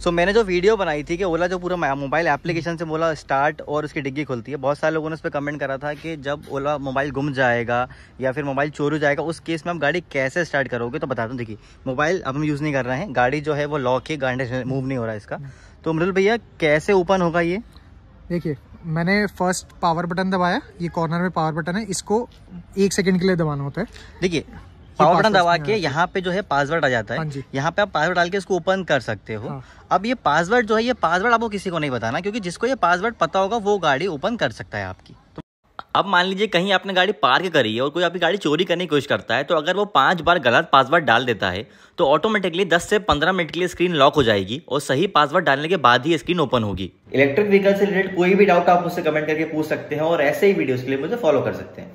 सो so, मैंने जो video बनाई थी कि ओला जो पूरा मोबाइल एप्लीकेशन से बोला स्टार्ट और उसकी डिग्गी खुलती है बहुत सारे लोगों ने उस पर कमेंट करा था कि जब ओला मोबाइल गुम जाएगा या फिर मोबाइल चोर हो जाएगा उस केस में आप गाड़ी कैसे स्टार्ट करोगे तो बता दूँ देखिए मोबाइल अब हम यूज़ नहीं कर रहे हैं गाड़ी जो है वो लॉक है गाड़ी मूव नहीं हो रहा है इसका तो मृल भैया कैसे ओपन होगा ये देखिए मैंने फर्स्ट पावर बटन दबाया ये कॉर्नर में पावर बटन है इसको एक सेकंड के लिए दबाना होता है देखिए पावर बटन दबा के यहाँ पे जो है पासवर्ड आ जाता है हाँ यहाँ पे आप पासवर्ड डाल के इसको ओपन कर सकते हो हाँ। अब ये पासवर्ड जो है ये पासवर्ड आपको किसी को नहीं बताना क्योंकि जिसको ये पासवर्ड पता होगा वो गाड़ी ओपन कर सकता है आपकी तो अब मान लीजिए कहीं आपने गाड़ी पार्क करी है और कोई आपकी गाड़ी चोरी करने की कोशिश करता है तो अगर वो पांच बार गलत पासवर्ड डाल देता है तो ऑटोमेटिकली 10 से 15 मिनट के लिए स्क्रीन लॉक हो जाएगी और सही पासवर्ड डालने के बाद ही स्क्रीन ओपन होगी इलेक्ट्रिक व्हीकल से रिलेटेड कोई भी डाउट आप मुझसे कमेंट करके पूछ सकते हैं और ऐसे ही वीडियो के लिए मुझे फॉलो कर सकते हैं